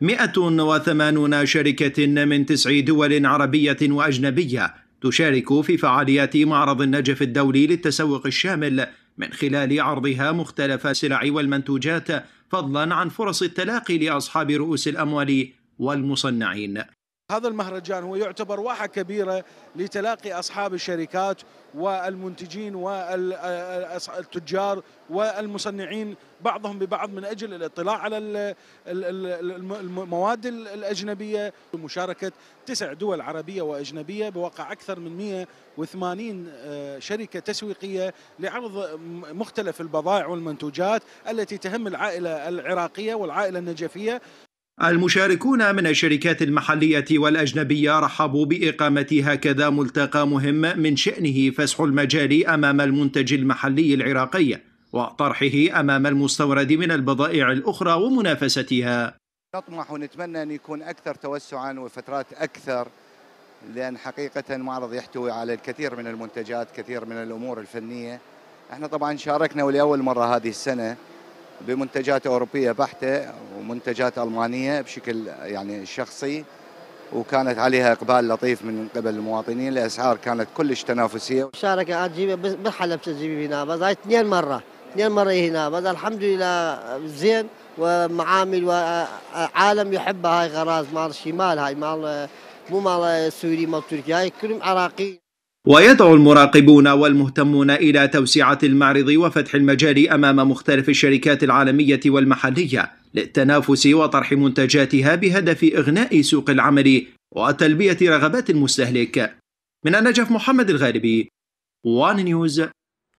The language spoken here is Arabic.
180 شركة من تسع دول عربية وأجنبية تشارك في فعاليات معرض النجف الدولي للتسوق الشامل من خلال عرضها مختلف السلع والمنتوجات فضلا عن فرص التلاقي لأصحاب رؤوس الأموال والمصنعين هذا المهرجان هو يعتبر واحة كبيرة لتلاقي أصحاب الشركات والمنتجين والتجار والمصنعين بعضهم ببعض من أجل الاطلاع على المواد الأجنبية بمشاركة تسع دول عربية وأجنبية بواقع أكثر من 180 آه، شركة تسويقية لعرض مختلف البضائع والمنتوجات التي تهم العائلة العراقية والعائلة النجفية المشاركون من الشركات المحلية والأجنبية رحبوا بإقامة هكذا ملتقى مهم من شأنه فسح المجال أمام المنتج المحلي العراقي وطرحه أمام المستورد من البضائع الأخرى ومنافستها نطمح ونتمنى أن يكون أكثر توسعا وفترات أكثر لأن حقيقة معرض يحتوي على الكثير من المنتجات كثير من الأمور الفنية احنا طبعا شاركنا ولأول مرة هذه السنة بمنتجات أوروبية بحتة منتجات المانيه بشكل يعني شخصي وكانت عليها اقبال لطيف من قبل المواطنين الاسعار كانت كلش تنافسيه مشاركه عجيبه بحلب تجيبي هنا بس هاي اثنين مره اثنين مره هنا بس الحمد لله آه، زين ومعامل وعالم يحب هاي غراز مال الشمال هاي مال آه، مو مال آه، سوري مال تركيا هاي كلهم عراقي ويدعو المراقبون والمهتمون الى توسعه المعرض وفتح المجال امام مختلف الشركات العالميه والمحليه للتنافس وطرح منتجاتها بهدف إغناء سوق العمل وتلبية رغبات المستهلك من النجف محمد الغالبي وان نيوز